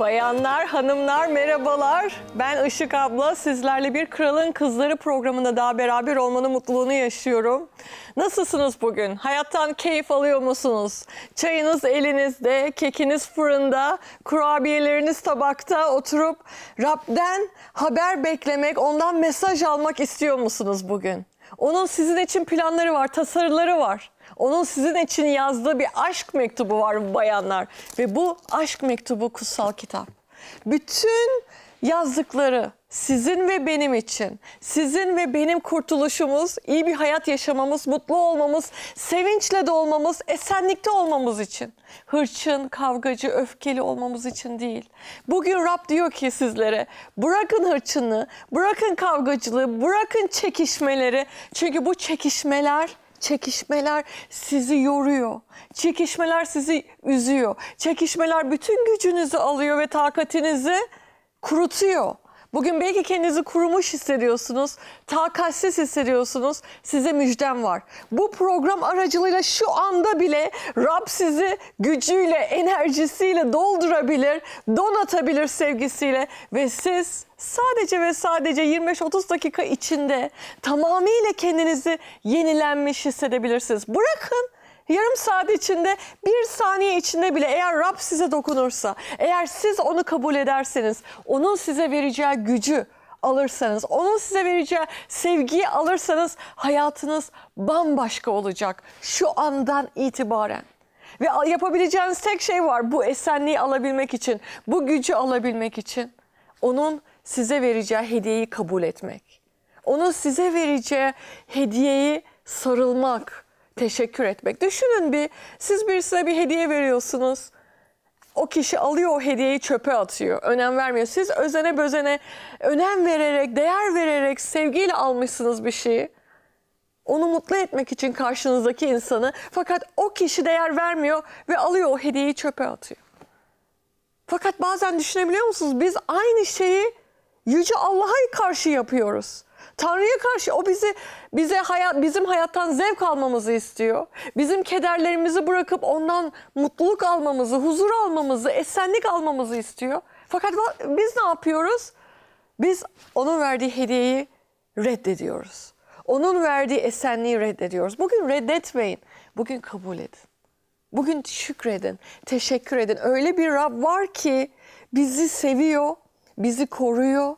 Bayanlar, hanımlar merhabalar. Ben Işık abla. Sizlerle bir Kralın Kızları programında daha beraber olmanın mutluluğunu yaşıyorum. Nasılsınız bugün? Hayattan keyif alıyor musunuz? Çayınız elinizde, kekiniz fırında, kurabiyeleriniz tabakta oturup Rab'den haber beklemek, ondan mesaj almak istiyor musunuz bugün? Onun sizin için planları var, tasarıları var. Onun sizin için yazdığı bir aşk mektubu var bayanlar. Ve bu aşk mektubu kutsal kitap. Bütün yazdıkları sizin ve benim için, sizin ve benim kurtuluşumuz, iyi bir hayat yaşamamız, mutlu olmamız, sevinçle de olmamız, esenlikte olmamız için. Hırçın, kavgacı, öfkeli olmamız için değil. Bugün Rab diyor ki sizlere, bırakın hırçını, bırakın kavgacılığı, bırakın çekişmeleri. Çünkü bu çekişmeler Çekişmeler sizi yoruyor. Çekişmeler sizi üzüyor. Çekişmeler bütün gücünüzü alıyor ve takatinizi kurutuyor. Bugün belki kendinizi kurumuş hissediyorsunuz, takatsiz hissediyorsunuz. Size müjdem var. Bu program aracılığıyla şu anda bile Rab sizi gücüyle, enerjisiyle doldurabilir, donatabilir sevgisiyle ve siz sadece ve sadece 25-30 dakika içinde tamamıyla kendinizi yenilenmiş hissedebilirsiniz. Bırakın yarım saat içinde, bir saniye içinde bile eğer Rab size dokunursa, eğer siz onu kabul ederseniz, onun size vereceği gücü, alırsanız, onun size vereceği sevgiyi alırsanız hayatınız bambaşka olacak şu andan itibaren. Ve yapabileceğiniz tek şey var bu esenliği alabilmek için, bu gücü alabilmek için. Onun size vereceği hediyeyi kabul etmek. Onun size vereceği hediyeyi sarılmak, teşekkür etmek. Düşünün bir siz birisine bir hediye veriyorsunuz. O kişi alıyor o hediyeyi çöpe atıyor. Önem vermiyor. Siz özene bözene önem vererek, değer vererek, sevgiyle almışsınız bir şeyi. Onu mutlu etmek için karşınızdaki insanı fakat o kişi değer vermiyor ve alıyor o hediyeyi çöpe atıyor. Fakat bazen düşünebiliyor musunuz? Biz aynı şeyi yüce Allah'a karşı yapıyoruz. Tanrı'ya karşı o bizi bize hayat bizim hayattan zevk almamızı istiyor. Bizim kederlerimizi bırakıp ondan mutluluk almamızı, huzur almamızı, esenlik almamızı istiyor. Fakat biz ne yapıyoruz? Biz onun verdiği hediyeyi reddediyoruz. Onun verdiği esenliği reddediyoruz. Bugün reddetmeyin. Bugün kabul edin. Bugün şükredin, teşekkür edin. Öyle bir Rab var ki bizi seviyor bizi koruyor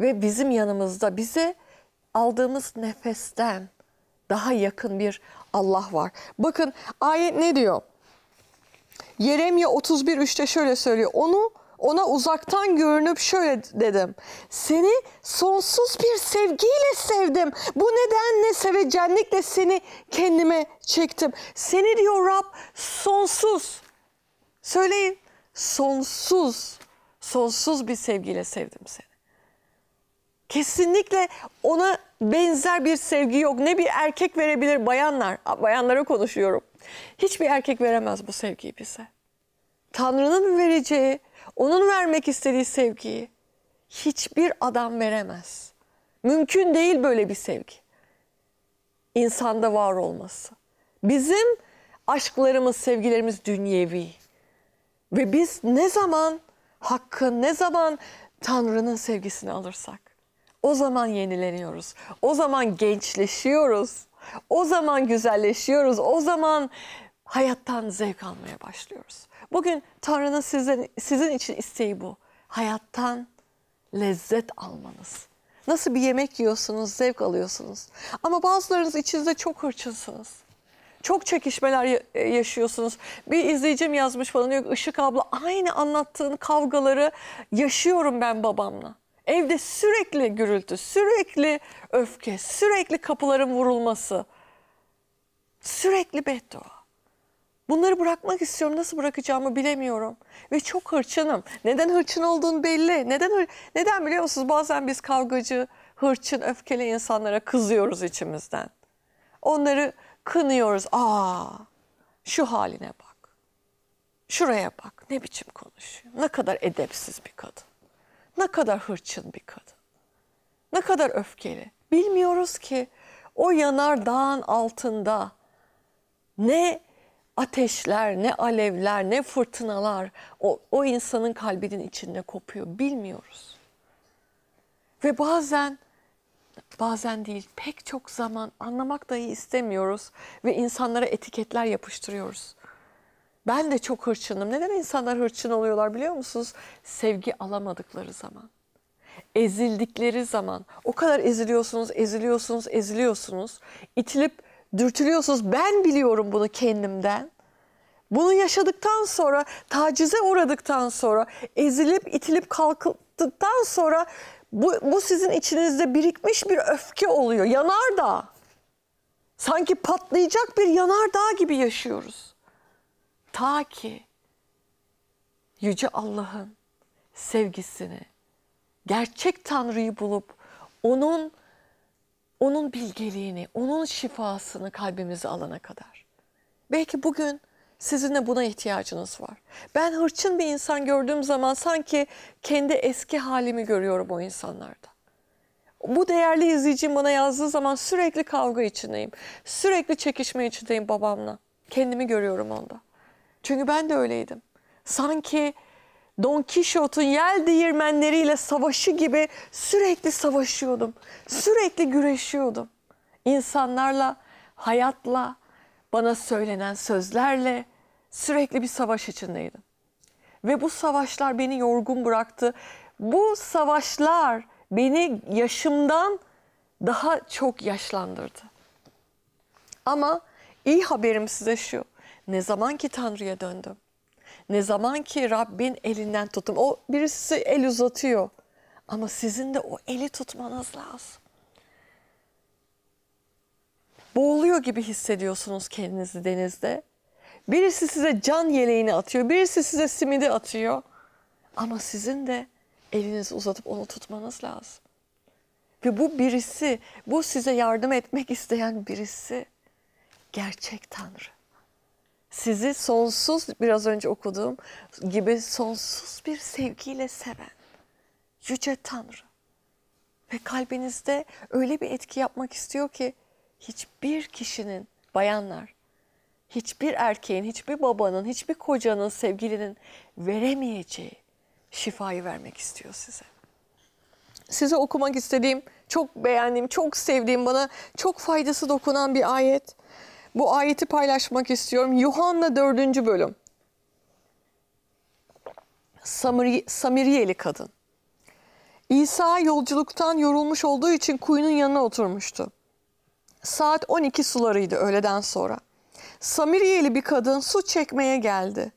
ve bizim yanımızda bize aldığımız nefesten daha yakın bir Allah var. Bakın ayet ne diyor? Yeremye 31 3'te şöyle söylüyor. Onu ona uzaktan görünüp şöyle dedim. Seni sonsuz bir sevgiyle sevdim. Bu nedenle sevecenlikle seni kendime çektim. Seni diyor Rab sonsuz. Söyleyin sonsuz sonsuz bir sevgiyle sevdim seni. Kesinlikle ona benzer bir sevgi yok. Ne bir erkek verebilir bayanlar, bayanlara konuşuyorum. Hiçbir erkek veremez bu sevgiyi bize. Tanrı'nın vereceği, onun vermek istediği sevgiyi hiçbir adam veremez. Mümkün değil böyle bir sevgi. İnsanda var olması. Bizim aşklarımız, sevgilerimiz dünyevi. Ve biz ne zaman hakkı ne zaman Tanrı'nın sevgisini alırsak o zaman yenileniyoruz. O zaman gençleşiyoruz. O zaman güzelleşiyoruz. O zaman hayattan zevk almaya başlıyoruz. Bugün Tanrı'nın sizin, sizin için isteği bu. Hayattan lezzet almanız. Nasıl bir yemek yiyorsunuz, zevk alıyorsunuz. Ama bazılarınız içinizde çok hırçınsınız. Çok çekişmeler e, yaşıyorsunuz. Bir izleyicim yazmış falan diyor Işık abla aynı anlattığın kavgaları yaşıyorum ben babamla. Evde sürekli gürültü, sürekli öfke, sürekli kapıların vurulması. Sürekli beddua. Bunları bırakmak istiyorum. Nasıl bırakacağımı bilemiyorum. Ve çok hırçınım. Neden hırçın olduğun belli. Neden neden biliyor musunuz? Bazen biz kavgacı, hırçın, öfkeli insanlara kızıyoruz içimizden. Onları kınıyoruz. Aa şu haline bak. Şuraya bak ne biçim konuşuyor. Ne kadar edepsiz bir kadın. Ne kadar hırçın bir kadın. Ne kadar öfkeli. Bilmiyoruz ki o yanar dağın altında ne ateşler, ne alevler, ne fırtınalar o, o insanın kalbinin içinde kopuyor. Bilmiyoruz. Ve bazen bazen değil pek çok zaman anlamak dahi istemiyoruz ve insanlara etiketler yapıştırıyoruz. Ben de çok hırçınım. Neden insanlar hırçın oluyorlar biliyor musunuz? Sevgi alamadıkları zaman. Ezildikleri zaman. O kadar eziliyorsunuz, eziliyorsunuz, eziliyorsunuz. İtilip dürtülüyorsunuz. Ben biliyorum bunu kendimden. Bunu yaşadıktan sonra, tacize uğradıktan sonra, ezilip itilip kalktıktan sonra bu, bu sizin içinizde birikmiş bir öfke oluyor. Yanardağ. Sanki patlayacak bir yanardağ gibi yaşıyoruz. Ta ki Yüce Allah'ın sevgisini, gerçek Tanrı'yı bulup onun onun bilgeliğini, onun şifasını kalbimize alana kadar. Belki bugün sizin de buna ihtiyacınız var. Ben hırçın bir insan gördüğüm zaman sanki kendi eski halimi görüyorum o insanlarda. Bu değerli izleyicim bana yazdığı zaman sürekli kavga içindeyim. Sürekli çekişme içindeyim babamla. Kendimi görüyorum onda. Çünkü ben de öyleydim. Sanki Don Kişot'un yel değirmenleriyle savaşı gibi sürekli savaşıyordum. Sürekli güreşiyordum. İnsanlarla, hayatla, bana söylenen sözlerle sürekli bir savaş içindeydim. Ve bu savaşlar beni yorgun bıraktı. Bu savaşlar beni yaşımdan daha çok yaşlandırdı. Ama iyi haberim size şu. Ne zaman ki Tanrı'ya döndüm. Ne zaman ki Rabbin elinden tuttum. O birisi el uzatıyor. Ama sizin de o eli tutmanız lazım boğuluyor gibi hissediyorsunuz kendinizi denizde. Birisi size can yeleğini atıyor, birisi size simidi atıyor. Ama sizin de elinizi uzatıp onu tutmanız lazım. Ve bu birisi, bu size yardım etmek isteyen birisi gerçek Tanrı. Sizi sonsuz, biraz önce okuduğum gibi sonsuz bir sevgiyle seven yüce Tanrı. Ve kalbinizde öyle bir etki yapmak istiyor ki hiçbir kişinin, bayanlar, hiçbir erkeğin, hiçbir babanın, hiçbir kocanın, sevgilinin veremeyeceği şifayı vermek istiyor size. Size okumak istediğim, çok beğendiğim, çok sevdiğim, bana çok faydası dokunan bir ayet. Bu ayeti paylaşmak istiyorum. Yuhanna 4. bölüm. Samiri, Samiriyeli kadın. İsa yolculuktan yorulmuş olduğu için kuyunun yanına oturmuştu. Saat 12 sularıydı öğleden sonra. Samiriyeli bir kadın su çekmeye geldi.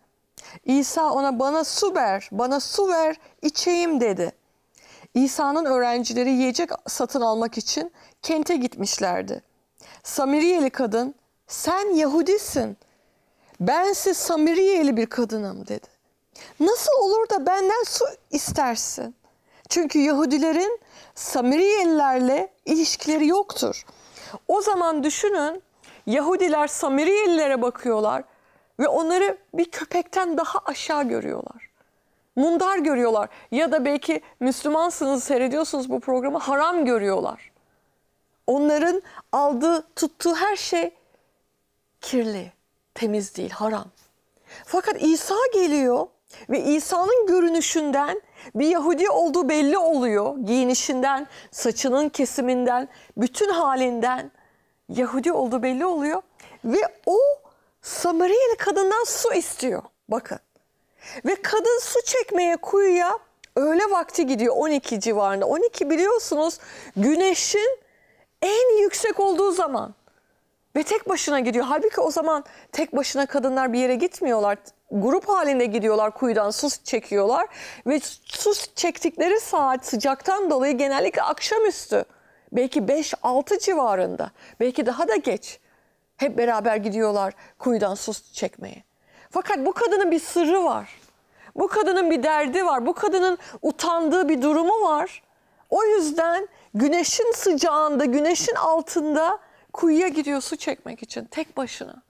İsa ona bana su ver, bana su ver, içeyim dedi. İsa'nın öğrencileri yiyecek satın almak için kente gitmişlerdi. Samiriyeli kadın sen Yahudisin, bense Samiriyeli bir kadınım dedi. Nasıl olur da benden su istersin? Çünkü Yahudilerin Samiriyelilerle ilişkileri yoktur.'' O zaman düşünün Yahudiler Samiriyelilere bakıyorlar ve onları bir köpekten daha aşağı görüyorlar. Mundar görüyorlar ya da belki Müslümansınız seyrediyorsunuz bu programı haram görüyorlar. Onların aldığı tuttuğu her şey kirli, temiz değil, haram. Fakat İsa geliyor ve İsa'nın görünüşünden bir Yahudi olduğu belli oluyor. Giyinişinden, saçının kesiminden, bütün halinden Yahudi olduğu belli oluyor. Ve o Samariyeli kadından su istiyor. Bakın. Ve kadın su çekmeye kuyuya öğle vakti gidiyor 12 civarında. 12 biliyorsunuz güneşin en yüksek olduğu zaman. Ve tek başına gidiyor. Halbuki o zaman tek başına kadınlar bir yere gitmiyorlar grup halinde gidiyorlar kuyudan su çekiyorlar ve su çektikleri saat sıcaktan dolayı genellikle akşamüstü belki 5-6 civarında belki daha da geç hep beraber gidiyorlar kuyudan su çekmeye. Fakat bu kadının bir sırrı var. Bu kadının bir derdi var. Bu kadının utandığı bir durumu var. O yüzden güneşin sıcağında, güneşin altında kuyuya gidiyor su çekmek için tek başına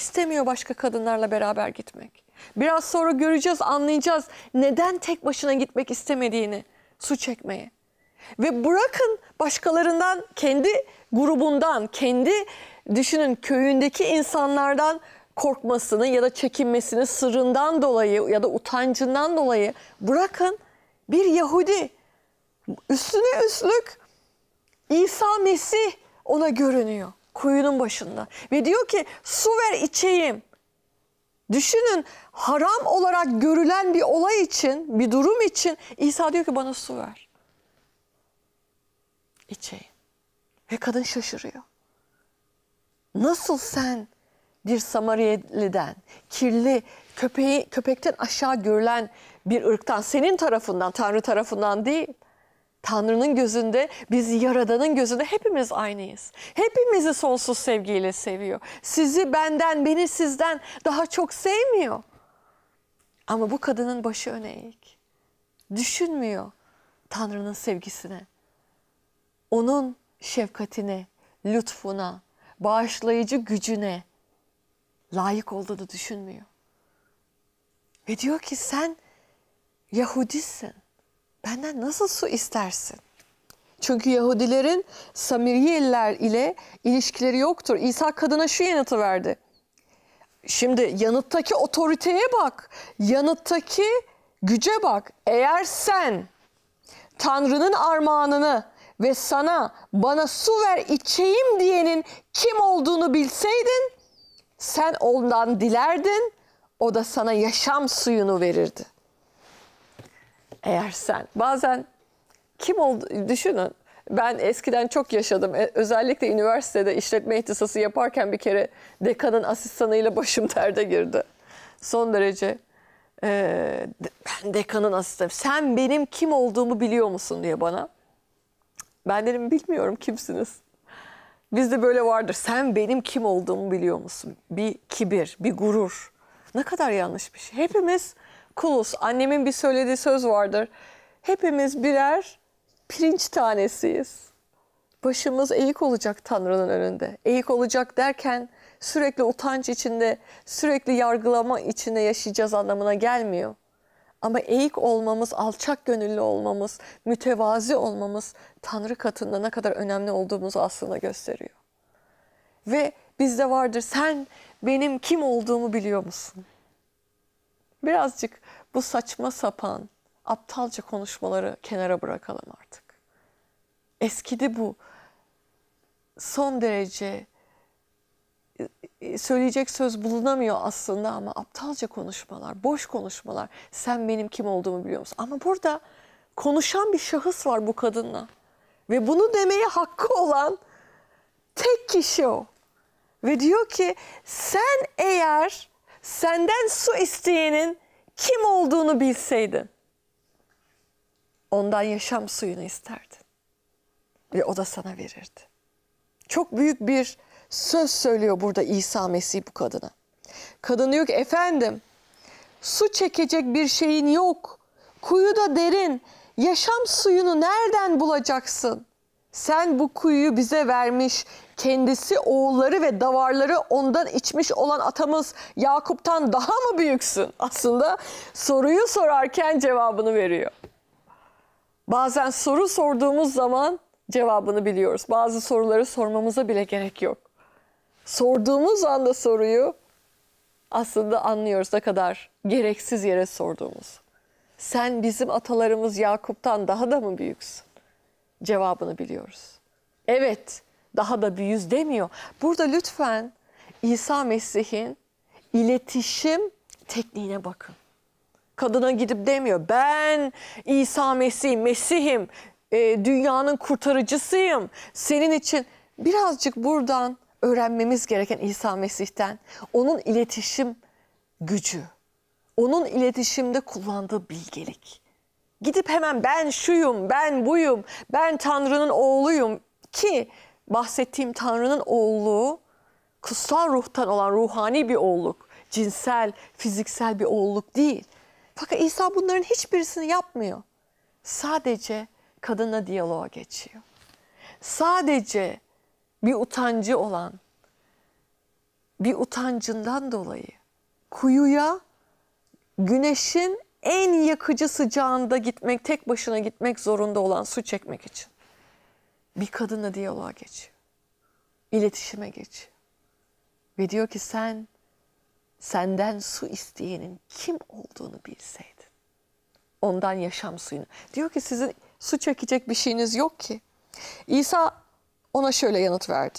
istemiyor başka kadınlarla beraber gitmek. Biraz sonra göreceğiz, anlayacağız neden tek başına gitmek istemediğini, su çekmeye. Ve bırakın başkalarından, kendi grubundan, kendi düşünün köyündeki insanlardan korkmasını ya da çekinmesini sırrından dolayı ya da utancından dolayı bırakın bir Yahudi üstüne üstlük İsa Mesih ona görünüyor kuyunun başında. Ve diyor ki su ver içeyim. Düşünün haram olarak görülen bir olay için, bir durum için İsa diyor ki bana su ver. İçeyim. Ve kadın şaşırıyor. Nasıl sen bir Samariyeli'den, kirli, köpeği köpekten aşağı görülen bir ırktan, senin tarafından, Tanrı tarafından değil, Tanrı'nın gözünde, biz Yaradan'ın gözünde hepimiz aynıyız. Hepimizi sonsuz sevgiyle seviyor. Sizi benden, beni sizden daha çok sevmiyor. Ama bu kadının başı öne eğik. Düşünmüyor Tanrı'nın sevgisine. Onun şefkatine, lütfuna, bağışlayıcı gücüne layık olduğunu düşünmüyor. Ve diyor ki sen Yahudisin benden nasıl su istersin? Çünkü Yahudilerin Samiriyeliler ile ilişkileri yoktur. İsa kadına şu yanıtı verdi. Şimdi yanıttaki otoriteye bak. Yanıttaki güce bak. Eğer sen Tanrı'nın armağanını ve sana bana su ver içeyim diyenin kim olduğunu bilseydin sen ondan dilerdin o da sana yaşam suyunu verirdi eğer sen. Bazen kim oldu düşünün. Ben eskiden çok yaşadım. E, özellikle üniversitede işletme ihtisası yaparken bir kere dekanın asistanıyla başım derde girdi. Son derece e, ben dekanın asistanı. Sen benim kim olduğumu biliyor musun diye bana. Ben dedim bilmiyorum kimsiniz. Bizde böyle vardır. Sen benim kim olduğumu biliyor musun? Bir kibir, bir gurur. Ne kadar yanlış bir şey. Hepimiz Kulus Annemin bir söylediği söz vardır. Hepimiz birer pirinç tanesiyiz. Başımız eğik olacak Tanrı'nın önünde. Eğik olacak derken sürekli utanç içinde, sürekli yargılama içinde yaşayacağız anlamına gelmiyor. Ama eğik olmamız, alçak gönüllü olmamız, mütevazi olmamız Tanrı katında ne kadar önemli olduğumuzu aslında gösteriyor. Ve bizde vardır sen benim kim olduğumu biliyor musun? Birazcık bu saçma sapan, aptalca konuşmaları kenara bırakalım artık. Eskidi bu. Son derece e, söyleyecek söz bulunamıyor aslında ama aptalca konuşmalar, boş konuşmalar. Sen benim kim olduğumu biliyor musun? Ama burada konuşan bir şahıs var bu kadınla. Ve bunu demeye hakkı olan tek kişi o. Ve diyor ki sen eğer senden su isteyenin kim olduğunu bilseydin ondan yaşam suyunu isterdin ve o da sana verirdi. Çok büyük bir söz söylüyor burada İsa Mesih bu kadına. Kadın diyor ki efendim su çekecek bir şeyin yok. Kuyu da derin. Yaşam suyunu nereden bulacaksın? sen bu kuyuyu bize vermiş, kendisi oğulları ve davarları ondan içmiş olan atamız Yakup'tan daha mı büyüksün? Aslında soruyu sorarken cevabını veriyor. Bazen soru sorduğumuz zaman cevabını biliyoruz. Bazı soruları sormamıza bile gerek yok. Sorduğumuz anda soruyu aslında anlıyoruz ne kadar gereksiz yere sorduğumuz. Sen bizim atalarımız Yakup'tan daha da mı büyüksün? cevabını biliyoruz. Evet daha da bir yüz demiyor. Burada lütfen İsa Mesih'in iletişim tekniğine bakın. Kadına gidip demiyor ben İsa Mesih, Mesih'im, e, dünyanın kurtarıcısıyım. Senin için birazcık buradan öğrenmemiz gereken İsa Mesih'ten onun iletişim gücü, onun iletişimde kullandığı bilgelik gidip hemen ben şuyum, ben buyum, ben Tanrı'nın oğluyum ki bahsettiğim Tanrı'nın oğlu, kutsal ruhtan olan ruhani bir oğluk, cinsel, fiziksel bir oğluk değil. Fakat İsa bunların hiçbirisini yapmıyor. Sadece kadına diyaloğa geçiyor. Sadece bir utancı olan, bir utancından dolayı kuyuya güneşin en yakıcı sıcağında gitmek, tek başına gitmek zorunda olan su çekmek için. Bir kadınla diyaloğa geçiyor. İletişime geçiyor. Ve diyor ki sen senden su isteyenin kim olduğunu bilseydin. Ondan yaşam suyunu. Diyor ki sizin su çekecek bir şeyiniz yok ki. İsa ona şöyle yanıt verdi.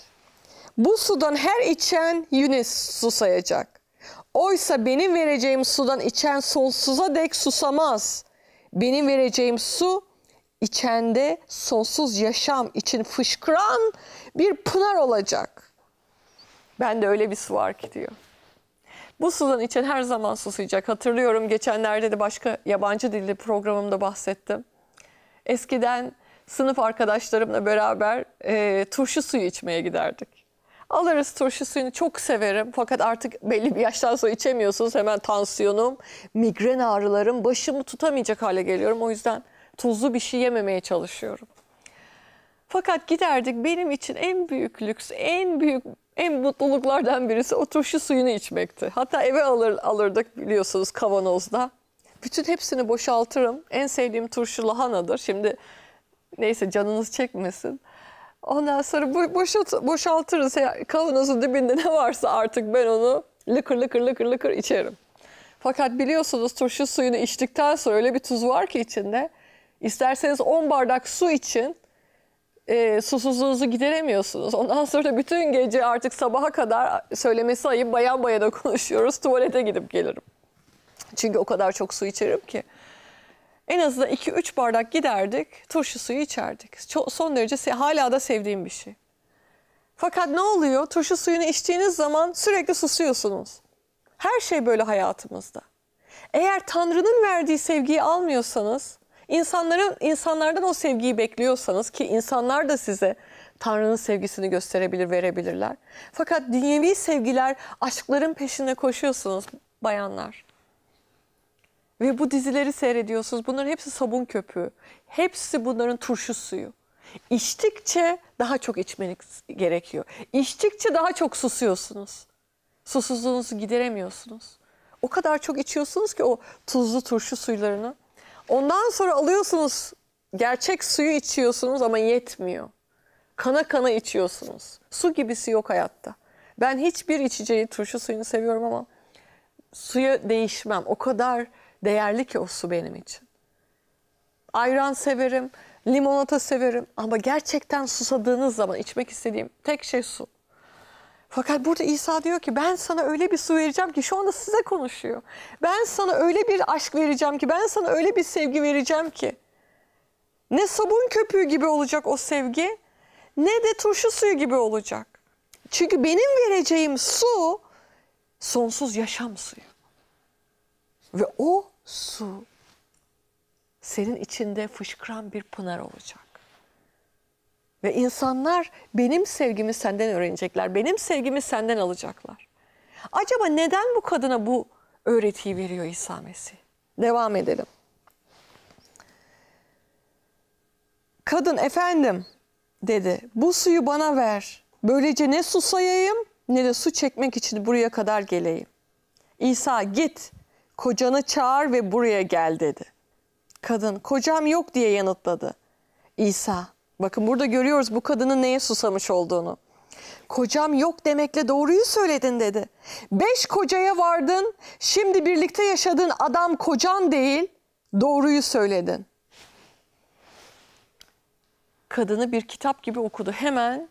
Bu sudan her içen Yunus susayacak. Oysa benim vereceğim sudan içen sonsuza dek susamaz. Benim vereceğim su içende sonsuz yaşam için fışkıran bir pınar olacak. Ben de öyle bir su var ki diyor. Bu sudan içen her zaman susayacak. Hatırlıyorum geçenlerde de başka yabancı dilli programımda bahsettim. Eskiden sınıf arkadaşlarımla beraber e, turşu suyu içmeye giderdik. Alırız turşu suyunu çok severim fakat artık belli bir yaştan sonra içemiyorsunuz. Hemen tansiyonum, migren ağrılarım, başımı tutamayacak hale geliyorum. O yüzden tuzlu bir şey yememeye çalışıyorum. Fakat giderdik benim için en büyük lüks, en büyük en mutluluklardan birisi o turşu suyunu içmekti. Hatta eve alır, alırdık biliyorsunuz kavanozda. Bütün hepsini boşaltırım. En sevdiğim turşu lahanadır. Şimdi neyse canınız çekmesin. Ondan sonra boşalt boşaltırız kavanozun dibinde ne varsa artık ben onu lıkır lıkır lıkır lıkır içerim. Fakat biliyorsunuz turşu suyunu içtikten sonra öyle bir tuz var ki içinde. İsterseniz 10 bardak su için e, susuzluğunuzu gideremiyorsunuz. Ondan sonra da bütün gece artık sabaha kadar söylemesi ayıp bayan bayana konuşuyoruz. Tuvalete gidip gelirim. Çünkü o kadar çok su içerim ki en azından 2-3 bardak giderdik, turşu suyu içerdik. Çok, son derece hala da sevdiğim bir şey. Fakat ne oluyor? Turşu suyunu içtiğiniz zaman sürekli susuyorsunuz. Her şey böyle hayatımızda. Eğer Tanrı'nın verdiği sevgiyi almıyorsanız, insanların insanlardan o sevgiyi bekliyorsanız ki insanlar da size Tanrı'nın sevgisini gösterebilir, verebilirler. Fakat dünyevi sevgiler, aşkların peşinde koşuyorsunuz bayanlar. Ve bu dizileri seyrediyorsunuz. Bunların hepsi sabun köpüğü. Hepsi bunların turşu suyu. İçtikçe daha çok içmeniz gerekiyor. İçtikçe daha çok susuyorsunuz. Susuzluğunuzu gideremiyorsunuz. O kadar çok içiyorsunuz ki o tuzlu turşu suylarını. Ondan sonra alıyorsunuz gerçek suyu içiyorsunuz ama yetmiyor. Kana kana içiyorsunuz. Su gibisi yok hayatta. Ben hiçbir içeceği turşu suyunu seviyorum ama suya değişmem. O kadar değerli ki o su benim için. Ayran severim, limonata severim ama gerçekten susadığınız zaman içmek istediğim tek şey su. Fakat burada İsa diyor ki ben sana öyle bir su vereceğim ki şu anda size konuşuyor. Ben sana öyle bir aşk vereceğim ki ben sana öyle bir sevgi vereceğim ki. Ne sabun köpüğü gibi olacak o sevgi ne de turşu suyu gibi olacak. Çünkü benim vereceğim su sonsuz yaşam suyu. Ve o su senin içinde fışkıran bir pınar olacak. Ve insanlar benim sevgimi senden öğrenecekler. Benim sevgimi senden alacaklar. Acaba neden bu kadına bu öğretiyi veriyor İsa Mesih? Devam edelim. Kadın efendim dedi bu suyu bana ver. Böylece ne susayayım ne de su çekmek için buraya kadar geleyim. İsa git Kocanı çağır ve buraya gel dedi. Kadın kocam yok diye yanıtladı. İsa bakın burada görüyoruz bu kadının neye susamış olduğunu. Kocam yok demekle doğruyu söyledin dedi. Beş kocaya vardın şimdi birlikte yaşadığın adam kocan değil doğruyu söyledin. Kadını bir kitap gibi okudu hemen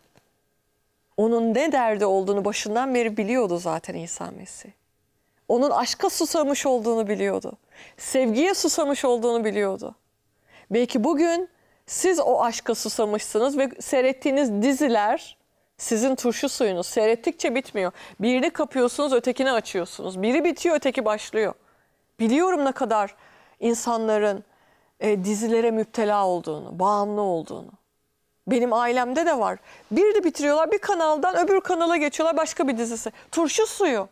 onun ne derdi olduğunu başından beri biliyordu zaten İsa Mesih onun aşka susamış olduğunu biliyordu. Sevgiye susamış olduğunu biliyordu. Belki bugün siz o aşka susamışsınız ve seyrettiğiniz diziler sizin turşu suyunuz. Seyrettikçe bitmiyor. Birini kapıyorsunuz, ötekini açıyorsunuz. Biri bitiyor, öteki başlıyor. Biliyorum ne kadar insanların e, dizilere müptela olduğunu, bağımlı olduğunu. Benim ailemde de var. Bir de bitiriyorlar bir kanaldan öbür kanala geçiyorlar başka bir dizisi. Turşu suyu.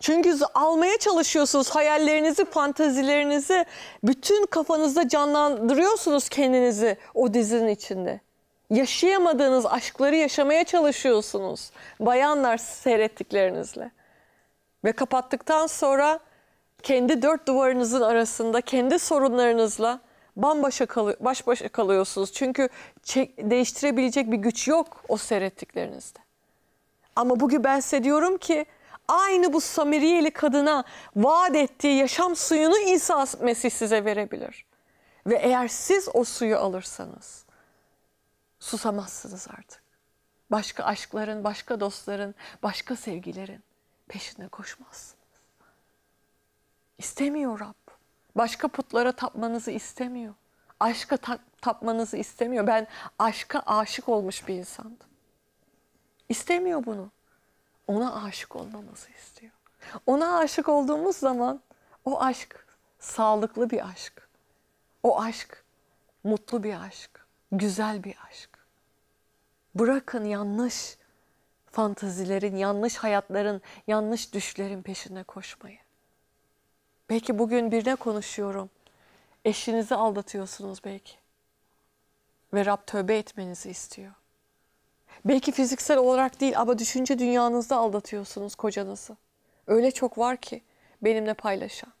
Çünkü almaya çalışıyorsunuz hayallerinizi, fantazilerinizi, bütün kafanızda canlandırıyorsunuz kendinizi o dizinin içinde. Yaşayamadığınız aşkları yaşamaya çalışıyorsunuz bayanlar seyrettiklerinizle. Ve kapattıktan sonra kendi dört duvarınızın arasında kendi sorunlarınızla bambaşa kalı baş başa kalıyorsunuz. Çünkü değiştirebilecek bir güç yok o seyrettiklerinizde. Ama bugün ben size diyorum ki aynı bu Samiriyeli kadına vaat ettiği yaşam suyunu İsa Mesih size verebilir. Ve eğer siz o suyu alırsanız susamazsınız artık. Başka aşkların, başka dostların, başka sevgilerin peşinde koşmazsınız. İstemiyor Rab. Başka putlara tapmanızı istemiyor. Aşka ta tapmanızı istemiyor. Ben aşka aşık olmuş bir insandım. İstemiyor bunu ona aşık olmamızı istiyor. Ona aşık olduğumuz zaman o aşk sağlıklı bir aşk. O aşk mutlu bir aşk, güzel bir aşk. Bırakın yanlış fantazilerin, yanlış hayatların, yanlış düşlerin peşine koşmayı. Belki bugün birine konuşuyorum. Eşinizi aldatıyorsunuz belki. Ve Rab tövbe etmenizi istiyor. Belki fiziksel olarak değil ama düşünce dünyanızda aldatıyorsunuz kocanızı. Öyle çok var ki benimle paylaşan.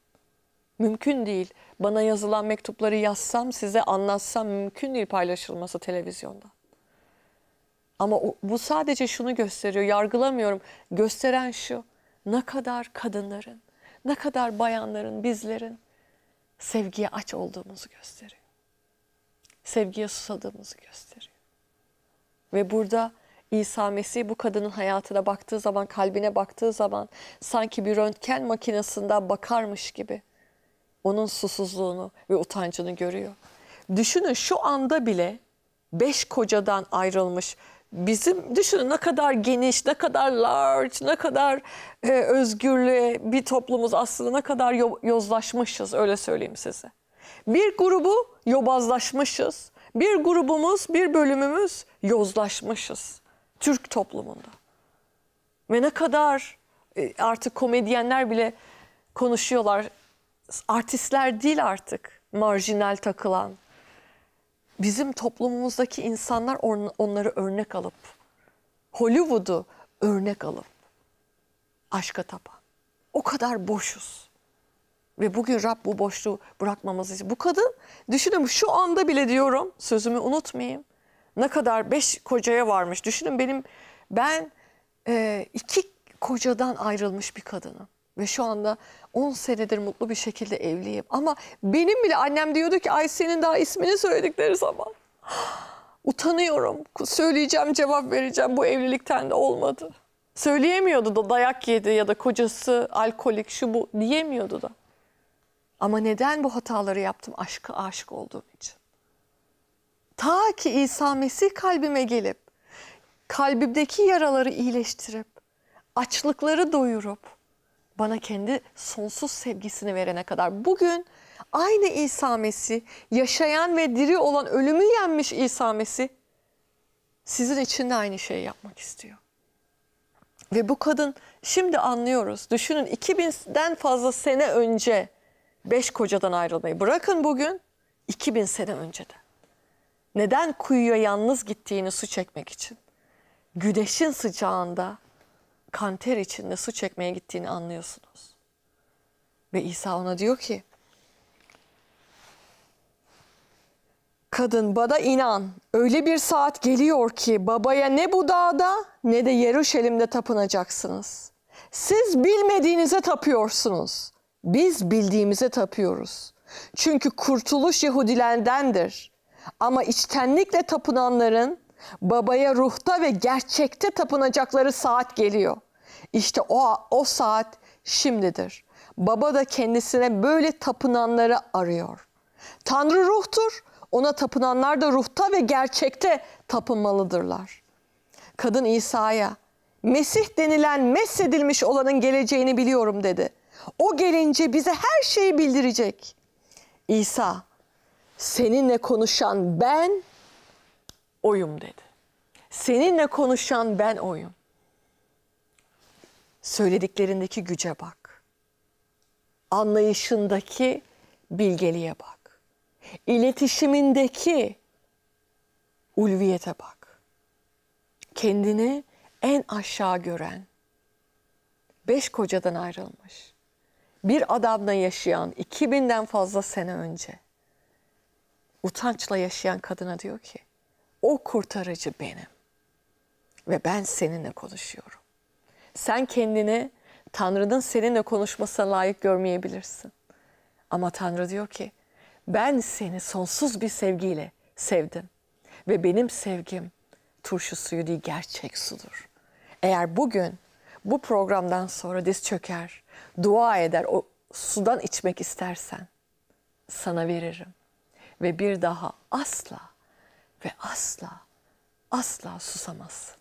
Mümkün değil. Bana yazılan mektupları yazsam, size anlatsam mümkün değil paylaşılması televizyonda. Ama o, bu sadece şunu gösteriyor, yargılamıyorum. Gösteren şu, ne kadar kadınların, ne kadar bayanların, bizlerin sevgiye aç olduğumuzu gösteriyor. Sevgiye susadığımızı gösteriyor. Ve burada İsa Mesih bu kadının hayatına baktığı zaman, kalbine baktığı zaman sanki bir röntgen makinesinde bakarmış gibi onun susuzluğunu ve utancını görüyor. Düşünün şu anda bile beş kocadan ayrılmış. Bizim düşünün ne kadar geniş, ne kadar large, ne kadar e, özgürlüğe bir toplumuz aslında ne kadar yo yozlaşmışız öyle söyleyeyim size. Bir grubu yobazlaşmışız, bir grubumuz, bir bölümümüz yozlaşmışız Türk toplumunda. Ve ne kadar e, artık komedyenler bile konuşuyorlar. Artistler değil artık marjinal takılan. Bizim toplumumuzdaki insanlar on, onları örnek alıp, Hollywood'u örnek alıp aşka tapan. O kadar boşuz. Ve bugün Rab bu boşluğu bırakmamızı. için. Bu kadın düşünün şu anda bile diyorum sözümü unutmayayım. Ne kadar beş kocaya varmış. Düşünün benim ben e, iki kocadan ayrılmış bir kadınım. Ve şu anda 10 senedir mutlu bir şekilde evliyim. Ama benim bile annem diyordu ki Aysen'in daha ismini söyledikleri zaman. Utanıyorum. Söyleyeceğim cevap vereceğim. Bu evlilikten de olmadı. Söyleyemiyordu da dayak yedi ya da kocası alkolik şu bu diyemiyordu da. Ama neden bu hataları yaptım? Aşkı aşık olduğum için. Ta ki İsa Mesih kalbime gelip, kalbimdeki yaraları iyileştirip, açlıkları doyurup, bana kendi sonsuz sevgisini verene kadar. Bugün aynı İsa Mesih, yaşayan ve diri olan ölümü yenmiş İsa Mesih, sizin için de aynı şeyi yapmak istiyor. Ve bu kadın şimdi anlıyoruz. Düşünün 2000'den fazla sene önce beş kocadan ayrılmayı bırakın bugün 2000 sene de Neden kuyuya yalnız gittiğini su çekmek için? güdeşin sıcağında kanter içinde su çekmeye gittiğini anlıyorsunuz. Ve İsa ona diyor ki Kadın bana inan öyle bir saat geliyor ki babaya ne bu dağda ne de Yeruşalim'de tapınacaksınız. Siz bilmediğinize tapıyorsunuz. Biz bildiğimize tapıyoruz. Çünkü kurtuluş Yahudilerdendir. Ama içtenlikle tapınanların babaya ruhta ve gerçekte tapınacakları saat geliyor. İşte o, o saat şimdidir. Baba da kendisine böyle tapınanları arıyor. Tanrı ruhtur, ona tapınanlar da ruhta ve gerçekte tapınmalıdırlar. Kadın İsa'ya, Mesih denilen mesedilmiş olanın geleceğini biliyorum dedi. O gelince bize her şeyi bildirecek. İsa seninle konuşan ben oyum dedi. Seninle konuşan ben oyum. Söylediklerindeki güce bak. Anlayışındaki bilgeliğe bak. İletişimindeki ulviyete bak. Kendini en aşağı gören beş kocadan ayrılmış bir adamla yaşayan 2000'den fazla sene önce utançla yaşayan kadına diyor ki o kurtarıcı benim ve ben seninle konuşuyorum. Sen kendini Tanrı'nın seninle konuşmasına layık görmeyebilirsin. Ama Tanrı diyor ki ben seni sonsuz bir sevgiyle sevdim ve benim sevgim turşu suyu değil gerçek sudur. Eğer bugün bu programdan sonra diz çöker, dua eder. O sudan içmek istersen sana veririm. Ve bir daha asla ve asla asla susamazsın.